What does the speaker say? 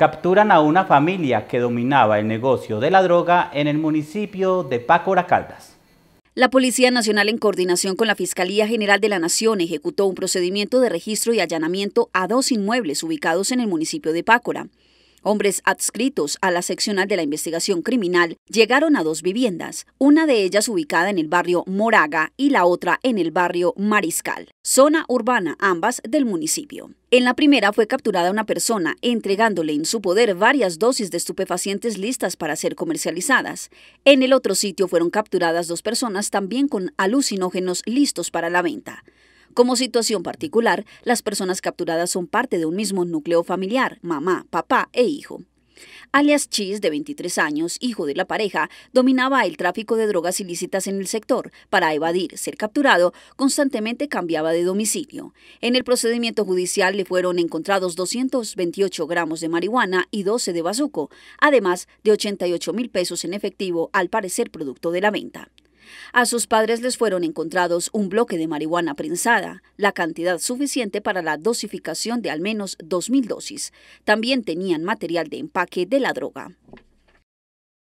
capturan a una familia que dominaba el negocio de la droga en el municipio de Pácora Caldas. La Policía Nacional, en coordinación con la Fiscalía General de la Nación, ejecutó un procedimiento de registro y allanamiento a dos inmuebles ubicados en el municipio de Pácora. Hombres adscritos a la seccional de la investigación criminal llegaron a dos viviendas, una de ellas ubicada en el barrio Moraga y la otra en el barrio Mariscal, zona urbana ambas del municipio. En la primera fue capturada una persona, entregándole en su poder varias dosis de estupefacientes listas para ser comercializadas. En el otro sitio fueron capturadas dos personas también con alucinógenos listos para la venta. Como situación particular, las personas capturadas son parte de un mismo núcleo familiar, mamá, papá e hijo. Alias Chis, de 23 años, hijo de la pareja, dominaba el tráfico de drogas ilícitas en el sector. Para evadir ser capturado, constantemente cambiaba de domicilio. En el procedimiento judicial le fueron encontrados 228 gramos de marihuana y 12 de bazuco, además de 88 mil pesos en efectivo, al parecer producto de la venta. A sus padres les fueron encontrados un bloque de marihuana prensada, la cantidad suficiente para la dosificación de al menos 2.000 dosis. También tenían material de empaque de la droga.